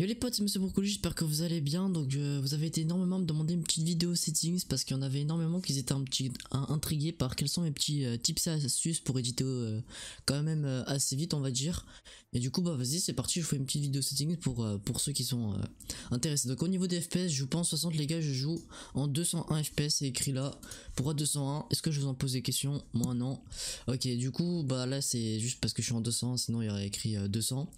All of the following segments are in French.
Yo les potes, c'est Monsieur Brocoli, j'espère que vous allez bien. Donc euh, vous avez été énormément me demander une petite vidéo settings parce qu'il y en avait énormément qui étaient un petit intrigués par quels sont mes petits euh, tips et astuces pour éditer euh, quand même assez vite on va dire. Et du coup bah vas-y c'est parti, je fais une petite vidéo settings pour pour ceux qui sont intéressés. Donc au niveau des FPS, je joue en 60 les gars, je joue en 201 FPS, c'est écrit là. Pourquoi 201 Est-ce que je vous en pose des questions Moi non. Ok du coup bah là c'est juste parce que je suis en 200, sinon il y aurait écrit 200.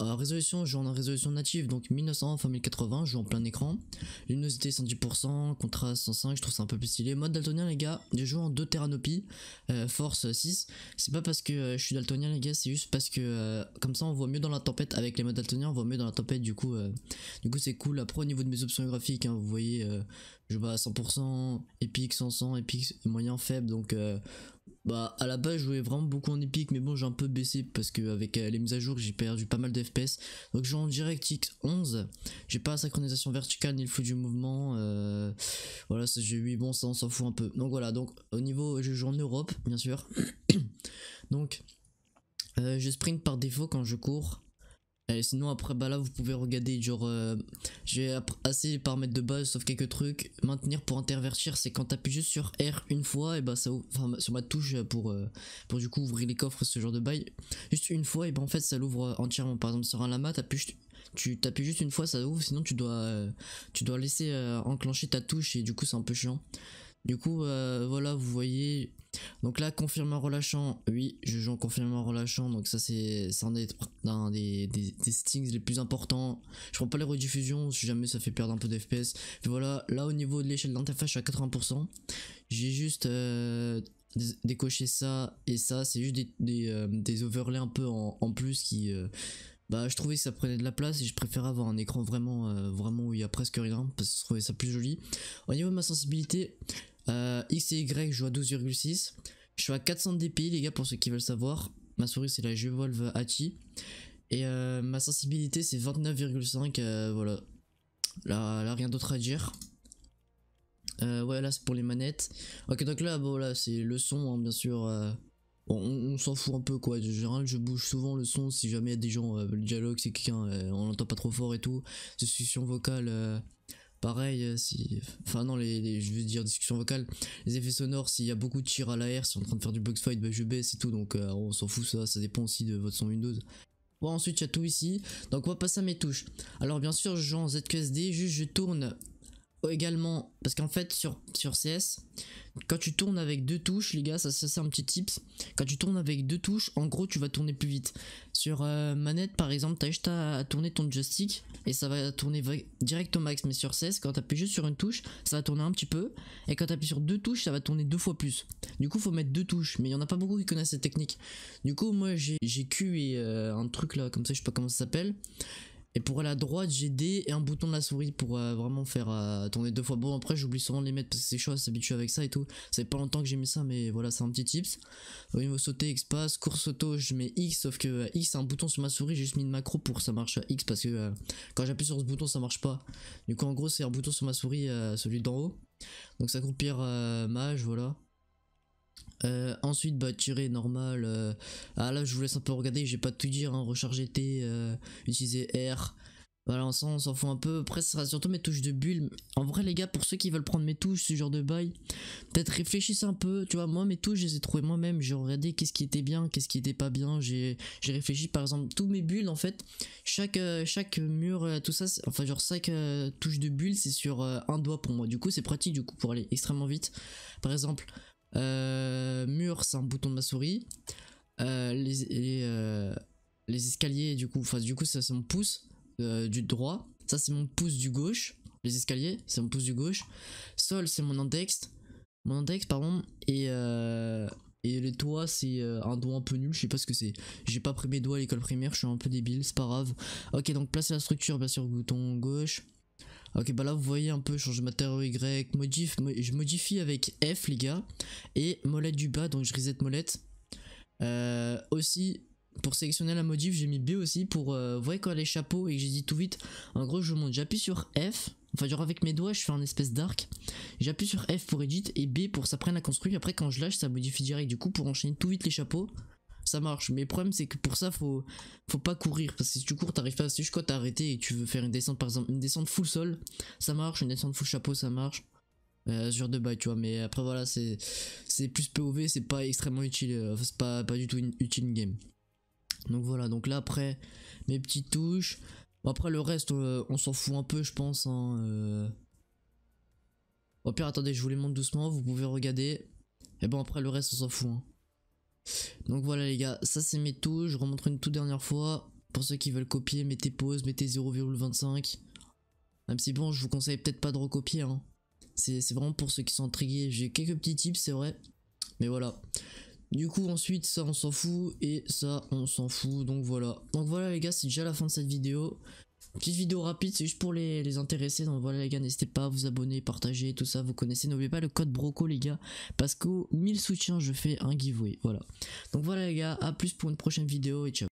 Euh, résolution, je joue en résolution native, donc 1900 x 1080, je joue en plein écran. Luminosité 110%, contraste 105, je trouve ça un peu plus stylé. Mode daltonien, les gars, je joue en 2 Terranopi, euh, force 6. C'est pas parce que euh, je suis daltonien, les gars, c'est juste parce que comme ça on voit mieux dans la tempête. Avec les modes daltoniens, on voit mieux dans la tempête, du coup, du coup c'est cool. Après, au niveau de mes options graphiques, hein, vous voyez, je vois à 100%, épique, 100, 100, moyen, faible, donc bah à la base je jouais vraiment beaucoup en épique mais bon j'ai un peu baissé parce que qu'avec euh, les mises à jour j'ai perdu pas mal de FPS. Donc je joue en DirectX 11, j'ai pas la synchronisation verticale ni le flux du mouvement. Euh, voilà c'est j'ai 8 bon ça on s'en fout un peu. Donc voilà donc au niveau je joue en Europe bien sûr. donc euh, je sprint par défaut quand je cours. Euh, sinon après bah là vous pouvez regarder genre euh, j'ai assez paramètres de base sauf quelques trucs maintenir pour intervertir c'est quand t'appuies juste sur R une fois et bah ça enfin bah, sur ma touche euh, pour pour du coup ouvrir les coffres ce genre de bail juste une fois et bah en fait ça l'ouvre entièrement par exemple sur un lama t'appuies tu t'appuies juste une fois ça ouvre sinon tu dois tu dois laisser enclencher ta touche et du coup c'est un peu chiant du coup, euh, voilà, vous voyez. Donc là, confirme en relâchant. Oui, je joue en confirme en relâchant. Donc ça, c'est un, des, un des, des, les plus importants. Je prends pas les rediffusions si jamais ça fait perdre un peu d'FPS. Voilà, là au niveau de l'échelle d'interface, je suis à 80%. J'ai juste euh, décoché ça et ça. C'est juste des, euh, overlays un peu en, plus qui... bah, je trouvais que ça prenait de la place et je préférais avoir un écran vraiment, vraiment où il y a presque rien parce que je trouvais ça plus joli. Au niveau de ma sensibilité, euh, X et Y, je joue à 12,6. Je suis à 400 DPI, les gars, pour ceux qui veulent savoir. Ma souris, c'est la Gevolve Hachi. Et euh, ma sensibilité, c'est 29,5. Euh, voilà. Là, rien d'autre à dire. ouais, là, c'est pour les manettes. Ok, donc là, bon, là c'est le son, hein, bien sûr. on, s'en fout un peu, quoi. En général, je bouge souvent le son si jamais il y a des gens. le dialogue, c'est quelqu'un, on l'entend pas trop fort et tout. Discussion vocale pareil euh, si enfin non les, je veux dire discussion vocale les effets sonores s'il y a beaucoup de tir à l'air si on est en train de faire du box fight bah je baisse et tout donc euh, on s'en fout ça ça dépend aussi de votre son Windows bon ensuite il y a tout ici donc on va passer à mes touches alors bien sûr je joue en ZQSD juste je tourne également, parce qu'en fait sur, sur CS, quand tu tournes avec deux touches, les gars, ça, c'est un petit tips, quand tu tournes avec deux touches, en gros tu vas tourner plus vite. Sur euh, manette par exemple, t'as juste à, tourner ton joystick et ça va tourner direct au max, mais sur CS, quand tu appuies juste sur une touche, ça va tourner un petit peu, et quand tu appuies sur deux touches, ça va tourner deux fois plus. Du coup faut mettre deux touches, mais il y en a pas beaucoup qui connaissent cette technique. Du coup moi j'ai Q et euh, un truc là, comme ça je sais pas comment ça s'appelle. Et pour la droite, j'ai D et un bouton de la souris pour euh, vraiment faire euh, tourner deux fois. Bon, après, j'oublie souvent de les mettre parce que c'est chaud, s'habituer avec ça et tout. fait pas longtemps que j'ai mis ça, mais voilà, c'est un petit tips. Au niveau sauter, X course auto, je mets X, sauf que euh, X, c'est un bouton sur ma souris, j'ai juste mis une macro pour que ça marche X parce que quand j'appuie sur ce bouton, ça marche pas. Du coup, en gros, c'est un bouton sur ma souris, celui d'en haut. Donc, ça groupir mage, voilà. Euh, ensuite, bah, tirer normal. Euh, ah là, je vous laisse un peu regarder, j'ai pas tout dire. Hein, recharger T, euh, utiliser R. Voilà, on s'en fout un peu. Après, ce sera surtout mes touches de bulle. En vrai, les gars, pour ceux qui veulent prendre mes touches, ce genre de bail, peut-être réfléchissez un peu. Tu vois, moi, mes touches, je les ai trouvées moi-même. J'ai regardé qu'est-ce qui était bien, qu'est-ce qui était pas bien. J'ai réfléchi, par exemple, tous mes bulles, en fait. Chaque, chaque mur, tout ça, enfin, genre, chaque touche de bulles c'est sur un doigt pour moi. Du coup, c'est pratique, du coup, pour aller extrêmement vite. Par exemple, euh, mur, c'est un bouton de ma souris. Euh, euh, les, escaliers, du coup, enfin, du coup, ça c'est mon pouce du droit. Ça c'est mon pouce du gauche. Les escaliers, c'est mon pouce du gauche. Sol, c'est mon index. Mon index, pardon. Et, et les toits, c'est un doigt un peu nul. Je sais pas ce que c'est. J'ai pas pris mes doigts à l'école primaire. Je suis un peu débile. C'est pas grave. Ok, donc placer la structure, bien sûr, bouton gauche. Ok, bah là, vous voyez un peu, changer matériau Y, modif, je modifie avec F, les gars. Et molette du bas, donc je reset molette. Euh, aussi, pour sélectionner la modif, j'ai mis B aussi pour... vous voyez quand les chapeaux et que j'ai dit tout vite, en gros, je monte, j'appuie sur F. Enfin, genre avec mes doigts, je fais un espèce d'arc. J'appuie sur F pour edit et B pour s'apprendre à construire. Après, quand je lâche, ça modifie direct. Du coup, pour enchaîner tout vite les chapeaux, ça marche. Mais le problème, c'est que pour ça, faut, faut pas courir. Parce que si tu cours, t'arrives pas. Si t'as arrêté et tu veux faire une descente, par exemple, une descente full sol, ça marche. Une descente full chapeau, ça marche. Euh, de bail, tu vois. Mais après, voilà, c'est, c'est plus POV, c'est pas extrêmement utile. Euh, c'est pas, pas du tout utile une game. Donc voilà, donc là, après, mes petites touches. après, le reste, on s'en fout un peu, je pense. Hein, euh. Au pire, attendez, je vous les montre doucement. Vous pouvez regarder. Et bon, après, le reste, on s'en fout. Hein. Donc voilà les gars, ça c'est mes taux, je remontre une toute dernière fois. Pour ceux qui veulent copier, mettez pause, mettez 0,25. Même si bon, je vous conseille peut-être pas de recopier. Hein. C'est vraiment pour ceux qui sont intrigués. J'ai quelques petits tips, c'est vrai. Mais voilà. Du coup ensuite ça on s'en fout et ça on s'en fout donc voilà. Donc voilà les gars c'est déjà la fin de cette vidéo. Petite vidéo rapide, c'est juste pour les, les, intéressés. Donc voilà les gars, n'hésitez pas à vous abonner, partager, tout ça, vous connaissez. N'oubliez pas le code Broco les gars, parce qu'au 1000 soutiens, je fais un giveaway. Voilà. Donc voilà les gars, à plus pour une prochaine vidéo et ciao.